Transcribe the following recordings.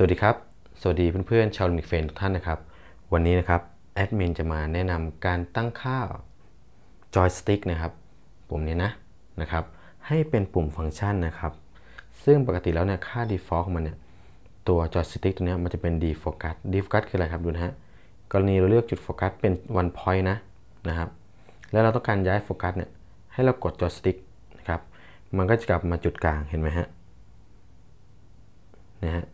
สวัสดีครับ สวัสดีเพื่อนๆชาวลมิกเฟนทุกท่านนะครับ วันนี้นะครับ แอดมินจะมาแนะนำการตั้งค่าจอยสติ๊กนะครับ ปุ่มนี้นะนะครับ ให้เป็นปุ่มฟังก์ชันนะครับ ซึ่งปกติแล้วเนี่ยค่า default ของมันเนี่ย ตัวจอยสติ๊กตัวนี้มันจะเป็น defocus defocus คืออะไรครับดูนะฮะ กรณีเราเลือกจุดโฟกัสเป็น one point นะนะครับ แล้วเราต้องการย้ายโฟกัสเนี่ยให้เรากดจอยสติ๊กนะครับมันก็จะกลับมาจุดกลางเห็นไหมฮะนะฮะ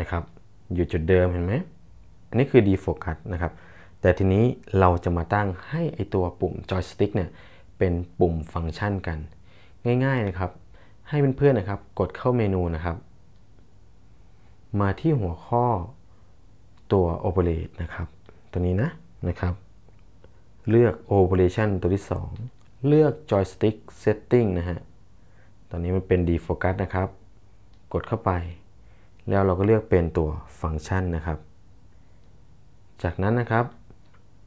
นะครับอยู่จุดเดิมเห็นไหมอันนี้คือ defocus นะครับแต่ทีนี้เราจะมาตั้งให้ไอตัวปุ่ม joystick เนี่ยเป็นปุ่มฟังก์ชันกัน ง่ายๆนะครับ ให้เพื่อนๆนะครับ กดเข้าเมนูนะครับ มาที่หัวข้อตัว operate นะครับตัวนี้นะนะครับ เลือก operation ตัวที่ 2 เลือก joystick setting นะฮะตอนนี้มันเป็น defocus นะครับ กดเข้าไปแล้วเราก็เลือกเป็นตัวฟังก์ชันนะครับ จากนั้นนะครับ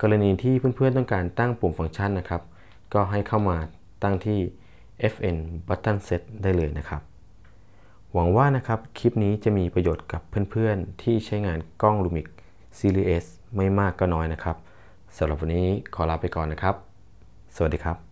กรณีที่เพื่อนๆต้องการตั้งปุ่มฟังก์ชันนะครับ ก็ให้เข้ามาตั้งที่ fn button set ได้เลยนะครับ หวังว่านะครับ คลิปนี้จะมีประโยชน์กับเพื่อนๆ ที่ใช้งานกล้อง Lumix Series S ไม่มากก็น้อยนะครับสำหรับวันนี้ขอลาไปก่อนนะครับ สวัสดีครับ